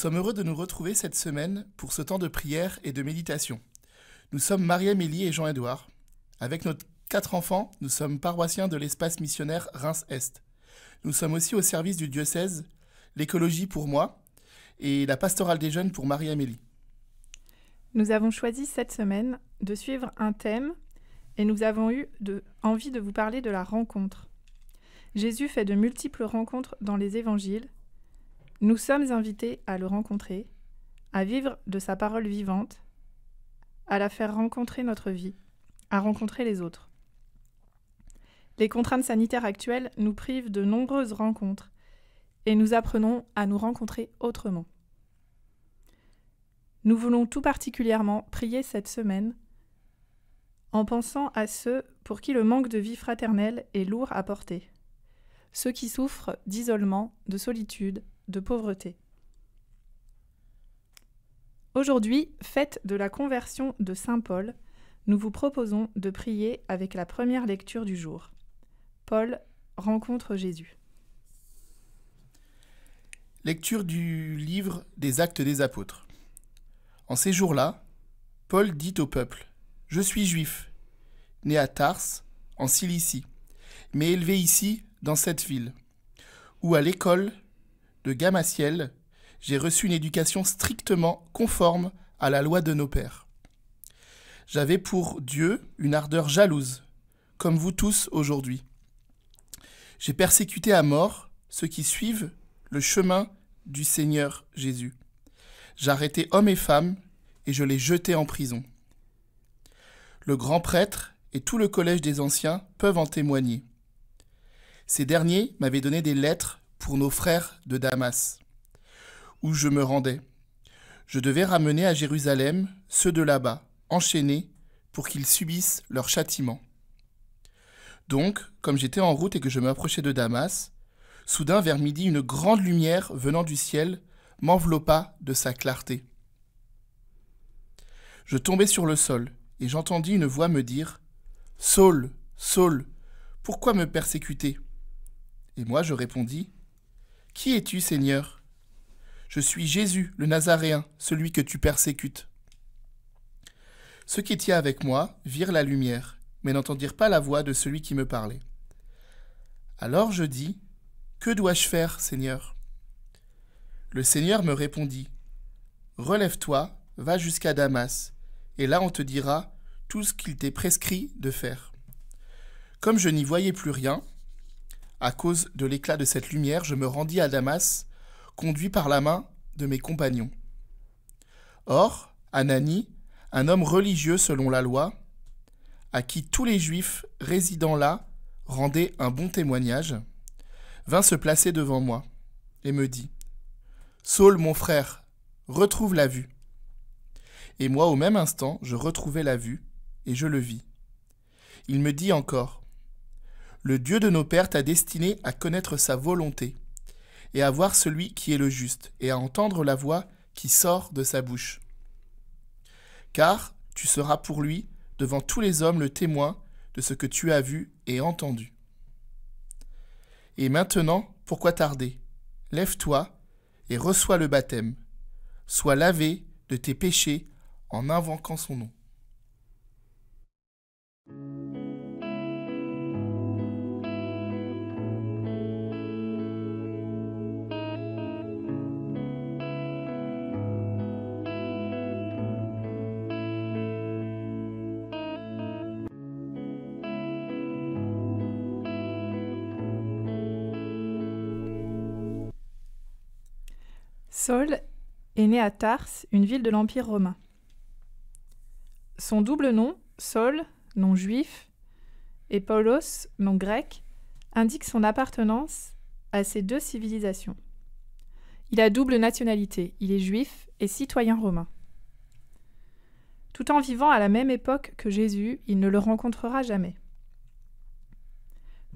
sommes heureux de nous retrouver cette semaine pour ce temps de prière et de méditation. Nous sommes Marie-Amélie et Jean-Édouard. Avec nos quatre enfants, nous sommes paroissiens de l'espace missionnaire Reims-Est. Nous sommes aussi au service du diocèse, l'écologie pour moi et la pastorale des jeunes pour Marie-Amélie. Nous avons choisi cette semaine de suivre un thème et nous avons eu envie de vous parler de la rencontre. Jésus fait de multiples rencontres dans les évangiles nous sommes invités à le rencontrer, à vivre de sa parole vivante, à la faire rencontrer notre vie, à rencontrer les autres. Les contraintes sanitaires actuelles nous privent de nombreuses rencontres et nous apprenons à nous rencontrer autrement. Nous voulons tout particulièrement prier cette semaine en pensant à ceux pour qui le manque de vie fraternelle est lourd à porter, ceux qui souffrent d'isolement, de solitude, de pauvreté. Aujourd'hui, fête de la conversion de Saint Paul, nous vous proposons de prier avec la première lecture du jour. Paul rencontre Jésus. Lecture du livre des actes des apôtres. En ces jours-là, Paul dit au peuple, Je suis juif, né à Tars, en Cilicie, mais élevé ici, dans cette ville, où à l'école de ciel, j'ai reçu une éducation strictement conforme à la loi de nos pères. J'avais pour Dieu une ardeur jalouse, comme vous tous aujourd'hui. J'ai persécuté à mort ceux qui suivent le chemin du Seigneur Jésus. arrêté hommes et femmes et je les jetais en prison. Le grand prêtre et tout le collège des anciens peuvent en témoigner. Ces derniers m'avaient donné des lettres pour nos frères de Damas, où je me rendais. Je devais ramener à Jérusalem ceux de là-bas, enchaînés, pour qu'ils subissent leur châtiment. Donc, comme j'étais en route et que je m'approchais de Damas, soudain vers midi une grande lumière venant du ciel m'enveloppa de sa clarté. Je tombai sur le sol, et j'entendis une voix me dire Saul, Saul, pourquoi me persécuter Et moi je répondis qui es-tu, Seigneur Je suis Jésus, le Nazaréen, celui que tu persécutes. Ceux qui étaient avec moi virent la lumière, mais n'entendirent pas la voix de celui qui me parlait. Alors je dis, Que dois-je faire, Seigneur Le Seigneur me répondit, Relève-toi, va jusqu'à Damas, et là on te dira tout ce qu'il t'est prescrit de faire. Comme je n'y voyais plus rien, à cause de l'éclat de cette lumière, je me rendis à Damas, conduit par la main de mes compagnons. Or, Anani, un homme religieux selon la loi, à qui tous les Juifs résidant là rendaient un bon témoignage, vint se placer devant moi et me dit Saul, mon frère, retrouve la vue. Et moi, au même instant, je retrouvai la vue et je le vis. Il me dit encore le Dieu de nos pères t'a destiné à connaître sa volonté, et à voir celui qui est le juste, et à entendre la voix qui sort de sa bouche. Car tu seras pour lui, devant tous les hommes, le témoin de ce que tu as vu et entendu. Et maintenant, pourquoi tarder Lève-toi et reçois le baptême. Sois lavé de tes péchés en invoquant son nom. Saul est né à Tars, une ville de l'Empire romain. Son double nom, Saul, nom juif, et Paulos, nom grec, indique son appartenance à ces deux civilisations. Il a double nationalité, il est juif et citoyen romain. Tout en vivant à la même époque que Jésus, il ne le rencontrera jamais.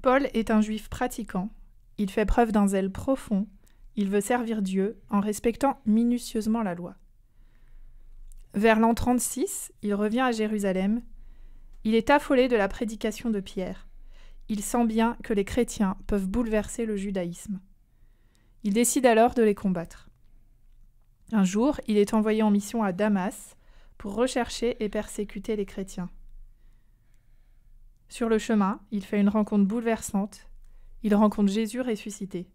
Paul est un juif pratiquant, il fait preuve d'un zèle profond il veut servir Dieu en respectant minutieusement la loi. Vers l'an 36, il revient à Jérusalem. Il est affolé de la prédication de Pierre. Il sent bien que les chrétiens peuvent bouleverser le judaïsme. Il décide alors de les combattre. Un jour, il est envoyé en mission à Damas pour rechercher et persécuter les chrétiens. Sur le chemin, il fait une rencontre bouleversante. Il rencontre Jésus ressuscité.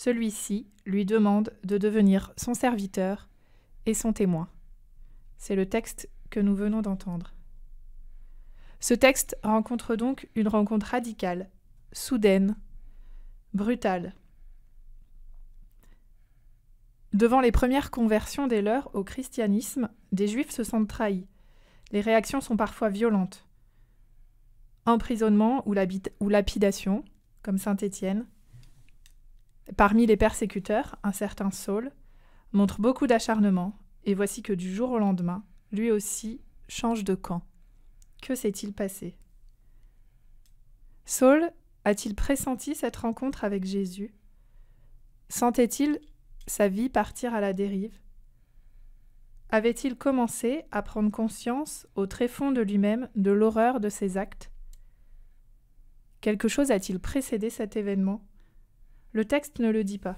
Celui-ci lui demande de devenir son serviteur et son témoin. C'est le texte que nous venons d'entendre. Ce texte rencontre donc une rencontre radicale, soudaine, brutale. Devant les premières conversions des leurs au christianisme, des juifs se sentent trahis. Les réactions sont parfois violentes. Emprisonnement ou, ou lapidation, comme Saint-Étienne, Parmi les persécuteurs, un certain Saul montre beaucoup d'acharnement, et voici que du jour au lendemain, lui aussi change de camp. Que s'est-il passé Saul a-t-il pressenti cette rencontre avec Jésus Sentait-il sa vie partir à la dérive Avait-il commencé à prendre conscience au tréfonds de lui-même de l'horreur de ses actes Quelque chose a-t-il précédé cet événement le texte ne le dit pas.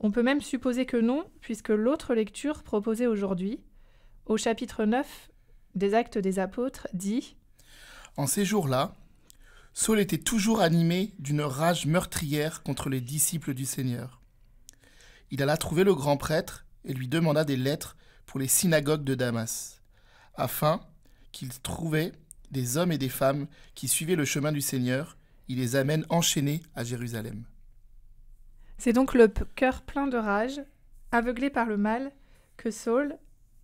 On peut même supposer que non, puisque l'autre lecture proposée aujourd'hui, au chapitre 9 des Actes des Apôtres, dit En ces jours-là, Saul était toujours animé d'une rage meurtrière contre les disciples du Seigneur. Il alla trouver le grand prêtre et lui demanda des lettres pour les synagogues de Damas, afin qu'il trouvait des hommes et des femmes qui suivaient le chemin du Seigneur il les amène enchaînés à Jérusalem. C'est donc le cœur plein de rage, aveuglé par le mal, que Saul,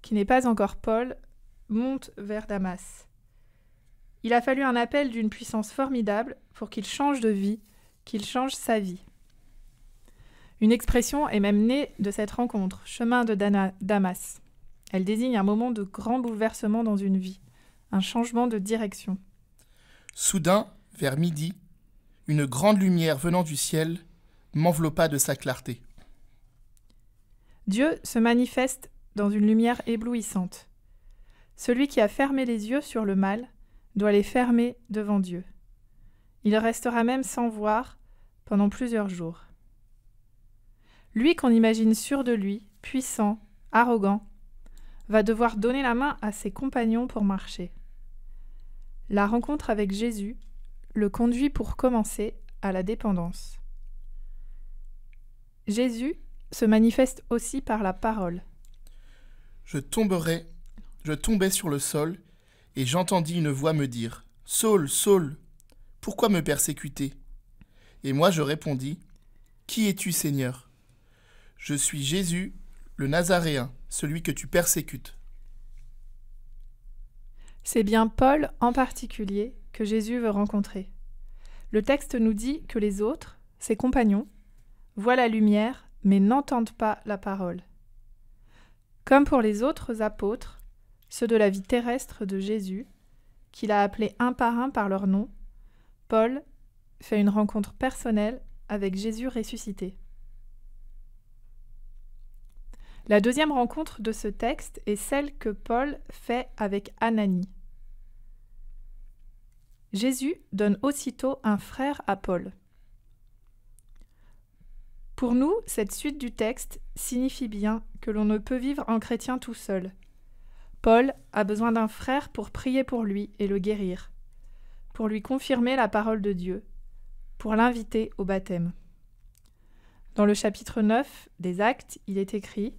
qui n'est pas encore Paul, monte vers Damas. Il a fallu un appel d'une puissance formidable pour qu'il change de vie, qu'il change sa vie. Une expression est même née de cette rencontre, chemin de Damas. Elle désigne un moment de grand bouleversement dans une vie, un changement de direction. Soudain, vers midi, une grande lumière venant du ciel m'enveloppa de sa clarté. Dieu se manifeste dans une lumière éblouissante. Celui qui a fermé les yeux sur le mal doit les fermer devant Dieu. Il restera même sans voir pendant plusieurs jours. Lui qu'on imagine sûr de lui, puissant, arrogant, va devoir donner la main à ses compagnons pour marcher. La rencontre avec Jésus le conduit pour commencer à la dépendance. Jésus se manifeste aussi par la parole. Je tomberai, je tombai sur le sol, et j'entendis une voix me dire Saul, Saul, pourquoi me persécuter Et moi je répondis Qui es-tu, Seigneur Je suis Jésus, le Nazaréen, celui que tu persécutes. C'est bien Paul en particulier que Jésus veut rencontrer. Le texte nous dit que les autres, ses compagnons, voient la lumière mais n'entendent pas la parole. Comme pour les autres apôtres, ceux de la vie terrestre de Jésus, qu'il a appelés un par un par leur nom, Paul fait une rencontre personnelle avec Jésus ressuscité. La deuxième rencontre de ce texte est celle que Paul fait avec Ananie. Jésus donne aussitôt un frère à Paul. Pour nous, cette suite du texte signifie bien que l'on ne peut vivre en chrétien tout seul. Paul a besoin d'un frère pour prier pour lui et le guérir, pour lui confirmer la parole de Dieu, pour l'inviter au baptême. Dans le chapitre 9 des Actes, il est écrit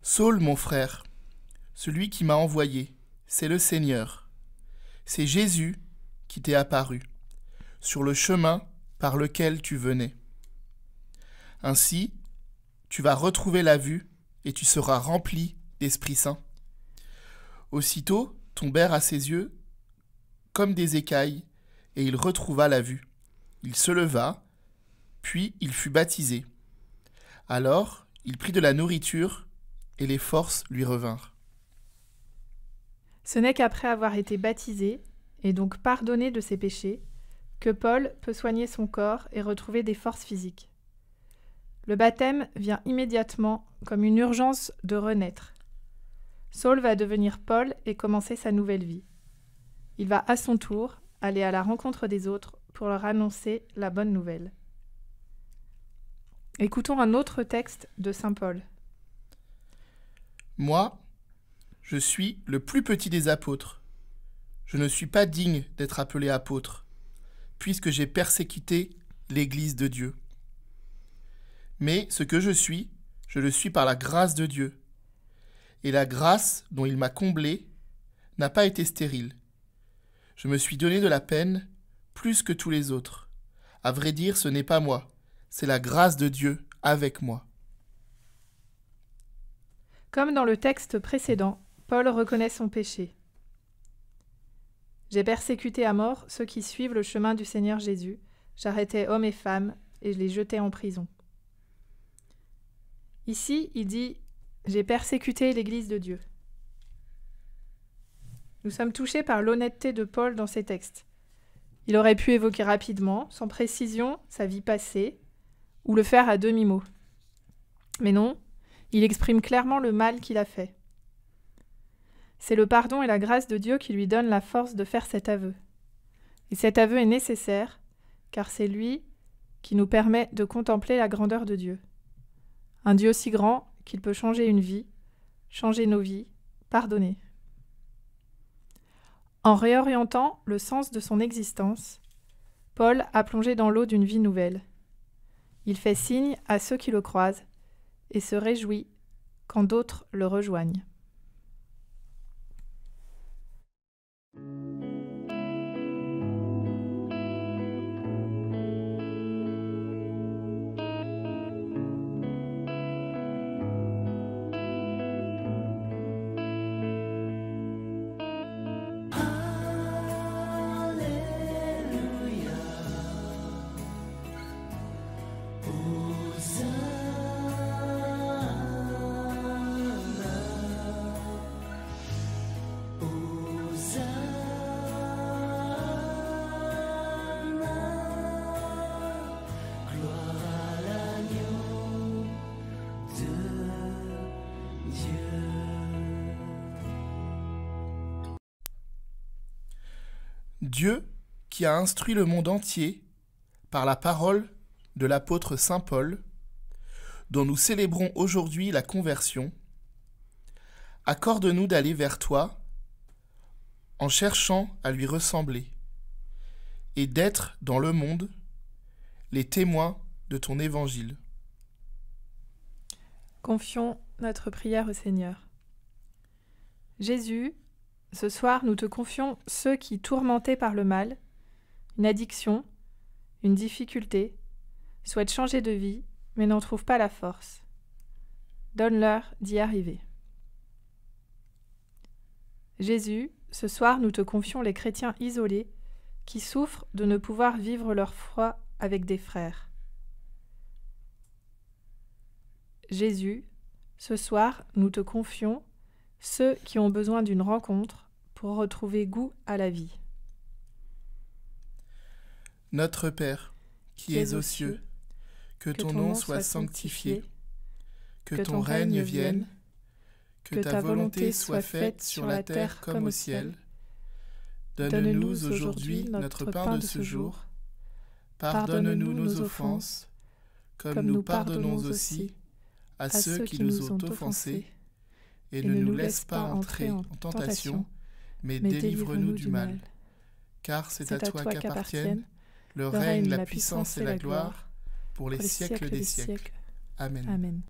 Saul, mon frère, celui qui m'a envoyé, c'est le Seigneur. C'est Jésus qui t'est apparu, sur le chemin par lequel tu venais. Ainsi, tu vas retrouver la vue et tu seras rempli d'Esprit Saint. Aussitôt tombèrent à ses yeux comme des écailles, et il retrouva la vue. Il se leva, puis il fut baptisé. Alors il prit de la nourriture, et les forces lui revinrent. Ce n'est qu'après avoir été baptisé et donc pardonné de ses péchés, que Paul peut soigner son corps et retrouver des forces physiques. Le baptême vient immédiatement comme une urgence de renaître. Saul va devenir Paul et commencer sa nouvelle vie. Il va à son tour aller à la rencontre des autres pour leur annoncer la bonne nouvelle. Écoutons un autre texte de Saint Paul. Moi, je suis le plus petit des apôtres je ne suis pas digne d'être appelé apôtre, puisque j'ai persécuté l'Église de Dieu. Mais ce que je suis, je le suis par la grâce de Dieu. Et la grâce dont il m'a comblé n'a pas été stérile. Je me suis donné de la peine plus que tous les autres. À vrai dire, ce n'est pas moi, c'est la grâce de Dieu avec moi. Comme dans le texte précédent, Paul reconnaît son péché. J'ai persécuté à mort ceux qui suivent le chemin du Seigneur Jésus. J'arrêtais hommes et femmes et je les jetais en prison. Ici, il dit J'ai persécuté l'Église de Dieu. Nous sommes touchés par l'honnêteté de Paul dans ces textes. Il aurait pu évoquer rapidement, sans précision, sa vie passée, ou le faire à demi-mot. Mais non, il exprime clairement le mal qu'il a fait. C'est le pardon et la grâce de Dieu qui lui donnent la force de faire cet aveu. Et cet aveu est nécessaire, car c'est lui qui nous permet de contempler la grandeur de Dieu. Un Dieu si grand qu'il peut changer une vie, changer nos vies, pardonner. En réorientant le sens de son existence, Paul a plongé dans l'eau d'une vie nouvelle. Il fait signe à ceux qui le croisent et se réjouit quand d'autres le rejoignent. Dieu qui a instruit le monde entier par la parole de l'apôtre Saint Paul, dont nous célébrons aujourd'hui la conversion, accorde-nous d'aller vers toi en cherchant à lui ressembler et d'être dans le monde les témoins de ton évangile. Confions notre prière au Seigneur. Jésus, ce soir, nous te confions ceux qui, tourmentés par le mal, une addiction, une difficulté, souhaitent changer de vie, mais n'en trouvent pas la force. Donne-leur d'y arriver. Jésus, ce soir, nous te confions les chrétiens isolés qui souffrent de ne pouvoir vivre leur foi avec des frères. Jésus, ce soir, nous te confions ceux qui ont besoin d'une rencontre pour retrouver goût à la vie. Notre Père, qui es aux cieux, que ton nom soit sanctifié, que ton règne vienne, que ta volonté soit faite sur la terre comme au ciel. Donne-nous aujourd'hui notre pain de ce jour. Pardonne-nous nos offenses, comme nous pardonnons aussi à ceux qui nous ont offensés et, ne nous laisse pas entrer en tentation, mais délivre-nous du mal. Car c'est à toi qu'appartiennent le règne, la puissance et la gloire pour les, siècles, des siècles. Amen.